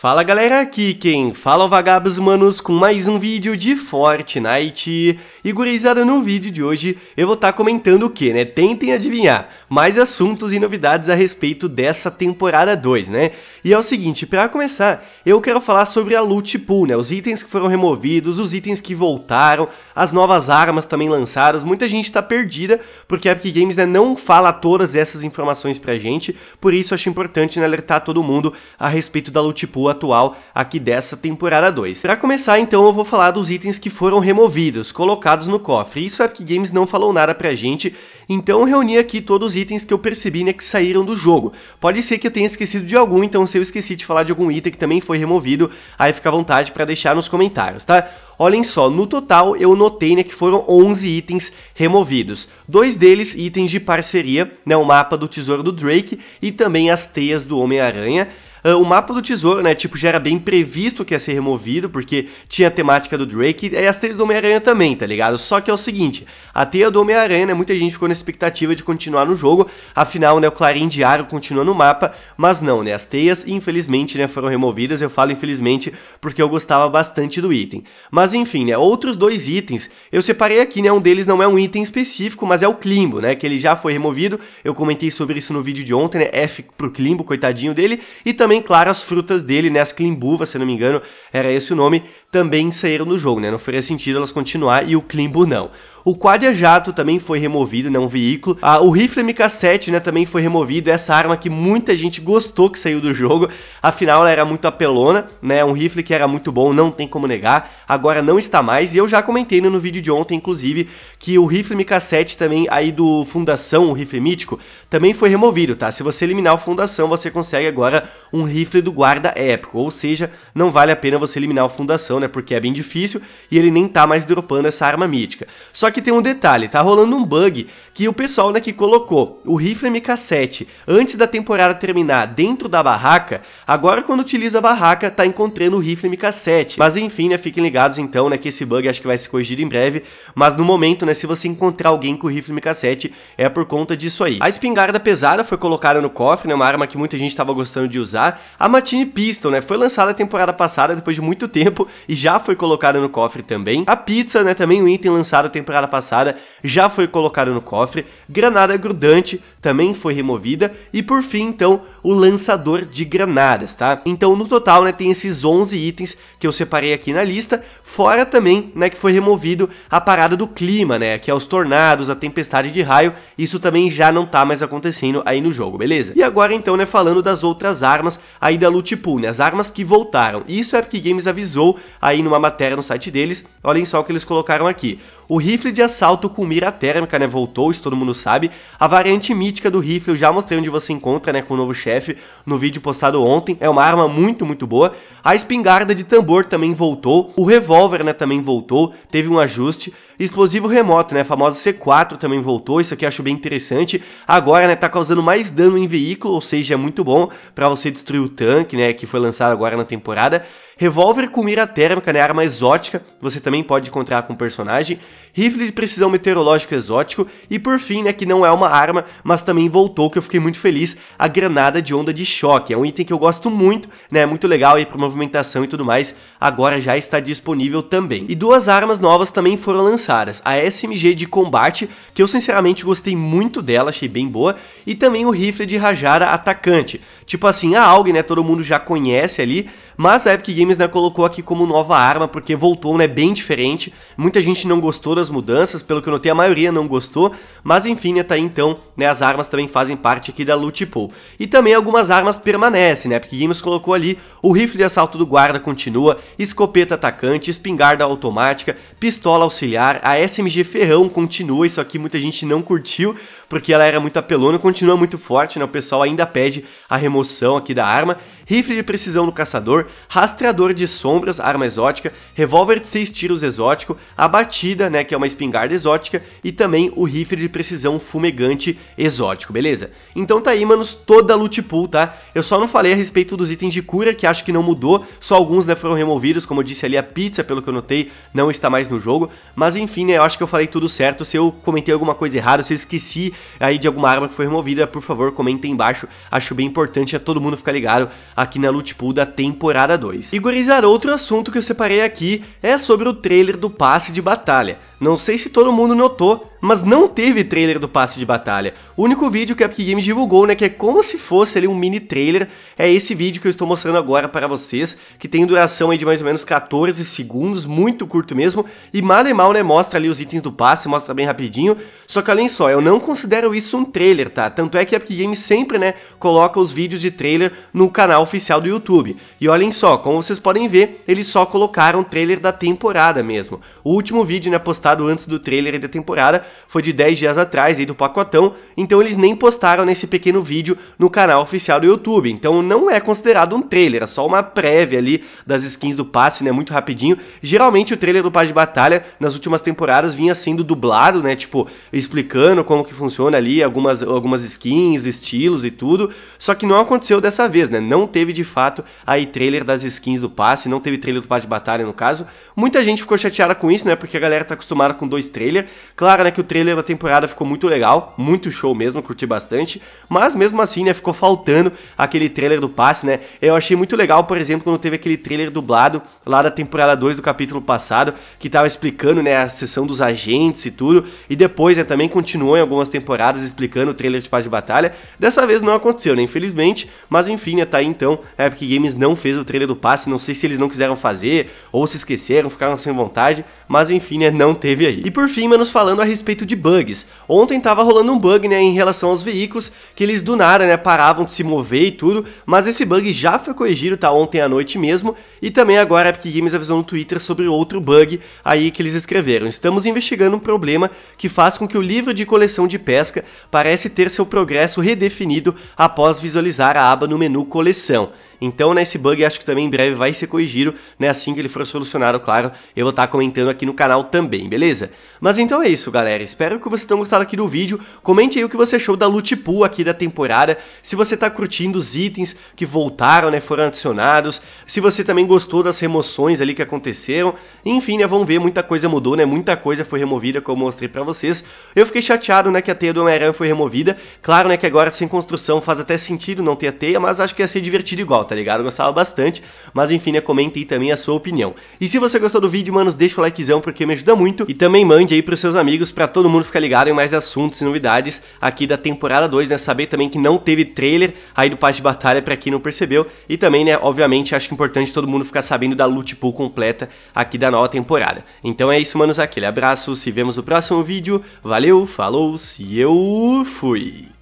Fala galera, aqui quem fala é vagabos manos com mais um vídeo de Fortnite E gurizada, no vídeo de hoje eu vou estar tá comentando o que, né? Tentem adivinhar, mais assuntos e novidades a respeito dessa temporada 2, né? E é o seguinte, pra começar, eu quero falar sobre a Loot Pool, né? Os itens que foram removidos, os itens que voltaram, as novas armas também lançadas Muita gente tá perdida, porque a Epic Games né, não fala todas essas informações pra gente Por isso acho importante né, alertar todo mundo a respeito da Loot Pool atual aqui dessa temporada 2. Para começar, então, eu vou falar dos itens que foram removidos, colocados no cofre. Isso é que Games não falou nada pra gente, então eu reuni aqui todos os itens que eu percebi né, que saíram do jogo. Pode ser que eu tenha esquecido de algum, então se eu esqueci de falar de algum item que também foi removido, aí fica à vontade para deixar nos comentários, tá? Olhem só, no total eu notei né, que foram 11 itens removidos. Dois deles itens de parceria, né, o mapa do Tesouro do Drake e também as teias do Homem-Aranha. Uh, o mapa do tesouro, né? Tipo, já era bem previsto que ia ser removido, porque tinha a temática do Drake e as teias do Homem-Aranha também, tá ligado? Só que é o seguinte: a teia do Homem-Aranha, né? Muita gente ficou na expectativa de continuar no jogo, afinal, né? O Clarim Diário continua no mapa, mas não, né? As teias, infelizmente, né? Foram removidas. Eu falo infelizmente porque eu gostava bastante do item. Mas enfim, né? Outros dois itens eu separei aqui, né? Um deles não é um item específico, mas é o Climbo, né? Que ele já foi removido. Eu comentei sobre isso no vídeo de ontem, né? F pro Climbo, coitadinho dele. E também também, claro, as frutas dele, né? As climbuvas, se não me engano, era esse o nome, também saíram do jogo, né? Não faria sentido elas continuar e o Klimbo não. O quadra jato também foi removido, né? Um veículo. Ah, o rifle MK7, né? Também foi removido. Essa arma que muita gente gostou que saiu do jogo. Afinal, ela era muito apelona, né? Um rifle que era muito bom, não tem como negar. Agora não está mais. E eu já comentei né, no vídeo de ontem, inclusive, que o rifle MK7 também, aí do Fundação, o rifle mítico, também foi removido, tá? Se você eliminar o Fundação, você consegue agora um rifle do guarda épico. Ou seja, não vale a pena você eliminar o Fundação, né? Porque é bem difícil e ele nem tá mais dropando essa arma mítica. Só que tem um detalhe, tá rolando um bug que o pessoal né, que colocou o rifle MK7 antes da temporada terminar dentro da barraca, agora quando utiliza a barraca tá encontrando o rifle MK7. Mas enfim, né, fiquem ligados então, né, que esse bug acho que vai se corrigir em breve, mas no momento, né, se você encontrar alguém com o rifle MK7 é por conta disso aí. A espingarda pesada foi colocada no cofre, né, uma arma que muita gente estava gostando de usar. A Matine Pistol, né, foi lançada a temporada passada depois de muito tempo e já foi colocada no cofre também. A pizza, né, também um item lançado temporada passada, já foi colocado no cofre. Granada grudante, também foi removida e por fim então o lançador de granadas, tá? Então no total, né, tem esses 11 itens que eu separei aqui na lista, fora também, né, que foi removido a parada do clima, né, que é os tornados, a tempestade de raio, isso também já não tá mais acontecendo aí no jogo, beleza? E agora então, né, falando das outras armas aí da loot pool, né, as armas que voltaram. Isso é porque Games avisou aí numa matéria no site deles. Olhem só o que eles colocaram aqui. O rifle de assalto com mira térmica, né, voltou, isso todo mundo sabe. A variante mira mítica do rifle, eu já mostrei onde você encontra, né, com o novo chefe no vídeo postado ontem. É uma arma muito, muito boa. A espingarda de tambor também voltou, o revólver, né, também voltou, teve um ajuste. Explosivo remoto, né? A famosa C4 também voltou, isso aqui eu acho bem interessante. Agora, né, tá causando mais dano em veículo, ou seja, é muito bom para você destruir o tanque, né, que foi lançado agora na temporada. Revólver com mira térmica, né, arma exótica, você também pode encontrar com o personagem. Rifle de precisão meteorológico exótico e por fim, né, que não é uma arma, mas também voltou, que eu fiquei muito feliz, a granada de onda de choque. É um item que eu gosto muito, né, muito legal aí para movimentação e tudo mais. Agora já está disponível também. E duas armas novas também foram lançadas caras, a SMG de combate, que eu sinceramente gostei muito dela, achei bem boa, e também o rifle de Rajara atacante. Tipo assim, a AUG, né, todo mundo já conhece ali, mas a Epic Games né, colocou aqui como nova arma, porque voltou né, bem diferente. Muita gente não gostou das mudanças, pelo que eu notei, a maioria não gostou. Mas enfim, né, tá aí então, né, as armas também fazem parte aqui da loot pool. E também algumas armas permanecem, né? Epic Games colocou ali o rifle de assalto do guarda continua, escopeta atacante, espingarda automática, pistola auxiliar, a SMG ferrão continua, isso aqui muita gente não curtiu, porque ela era muito apelona, continua muito forte, né? O pessoal ainda pede a remoção aqui da arma rifle de precisão do caçador, rastreador de sombras, arma exótica, revólver de 6 tiros exótico, a batida, né, que é uma espingarda exótica, e também o rifle de precisão fumegante exótico, beleza? Então tá aí, manos, toda a loot pool, tá? Eu só não falei a respeito dos itens de cura, que acho que não mudou, só alguns, né, foram removidos, como eu disse ali, a pizza, pelo que eu notei, não está mais no jogo, mas enfim, né, eu acho que eu falei tudo certo, se eu comentei alguma coisa errada, se eu esqueci aí de alguma arma que foi removida, por favor, comentem embaixo, acho bem importante a todo mundo ficar ligado aqui na Loot Pool da temporada 2. E gurizada, outro assunto que eu separei aqui é sobre o trailer do passe de batalha. Não sei se todo mundo notou, mas não teve trailer do passe de batalha. O único vídeo que a Epic Games divulgou, né, que é como se fosse ali um mini trailer, é esse vídeo que eu estou mostrando agora para vocês, que tem duração aí de mais ou menos 14 segundos, muito curto mesmo, e mal e mal, né, mostra ali os itens do passe, mostra bem rapidinho, só que além só, eu não considero isso um trailer, tá? Tanto é que a Epic Games sempre, né, coloca os vídeos de trailer no canal oficial do YouTube. E olhem só, como vocês podem ver, eles só colocaram o trailer da temporada mesmo. O último vídeo, né, postado antes do trailer da temporada foi de 10 dias atrás aí do pacotão, então eles nem postaram nesse pequeno vídeo no canal oficial do YouTube. Então não é considerado um trailer, é só uma prévia ali das skins do passe, né? Muito rapidinho. Geralmente o trailer do passe de batalha nas últimas temporadas vinha sendo dublado, né? Tipo, explicando como que funciona ali algumas, algumas skins, estilos e tudo. Só que não aconteceu dessa vez, né? Não teve de fato aí trailer das skins do passe, não teve trailer do passe de batalha no caso. Muita gente ficou chateada com isso, né? Porque a galera tá acostumada com dois trailers. Claro, né? Que que o trailer da temporada ficou muito legal, muito show mesmo, curti bastante, mas mesmo assim, né, ficou faltando aquele trailer do passe, né? Eu achei muito legal, por exemplo, quando teve aquele trailer dublado lá da temporada 2 do capítulo passado, que tava explicando, né, a sessão dos agentes e tudo, e depois, né, também continuou em algumas temporadas explicando o trailer de paz de batalha. Dessa vez não aconteceu, né, infelizmente, mas enfim, né, tá aí então, a Epic Games não fez o trailer do passe, não sei se eles não quiseram fazer ou se esqueceram, ficaram sem vontade, mas enfim, né, não teve aí. E por fim, menos falando a respeito respeito de bugs. Ontem estava rolando um bug, né, em relação aos veículos, que eles do nada, né, paravam de se mover e tudo, mas esse bug já foi corrigido, tá, ontem à noite mesmo, e também agora a Epic Games avisou no Twitter sobre outro bug aí que eles escreveram. Estamos investigando um problema que faz com que o livro de coleção de pesca parece ter seu progresso redefinido após visualizar a aba no menu coleção. Então, nesse bug acho que também em breve vai ser corrigido, né? Assim que ele for solucionado, claro, eu vou estar tá comentando aqui no canal também, beleza? Mas então é isso, galera. Espero que vocês tenham gostado aqui do vídeo. Comente aí o que você achou da loot pool aqui da temporada, se você tá curtindo os itens que voltaram, né, foram adicionados, se você também gostou das remoções ali que aconteceram. Enfim, né, vamos ver, muita coisa mudou, né? Muita coisa foi removida, como eu mostrei para vocês. Eu fiquei chateado, né, que a teia do Homem-Aranha foi removida. Claro, né, que agora sem construção faz até sentido não ter a teia, mas acho que ia ser divertido igual, tá tá ligado? Eu gostava bastante, mas enfim, né, comenta aí também a sua opinião. E se você gostou do vídeo, manos, deixa o likezão porque me ajuda muito e também mande aí pros seus amigos para todo mundo ficar ligado em mais assuntos e novidades aqui da temporada 2, né? Saber também que não teve trailer aí do Paz de Batalha para quem não percebeu e também, né, obviamente, acho que é importante todo mundo ficar sabendo da loot pool completa aqui da nova temporada. Então é isso, manos, aquele abraço, se vemos no próximo vídeo. Valeu, falou, e eu fui.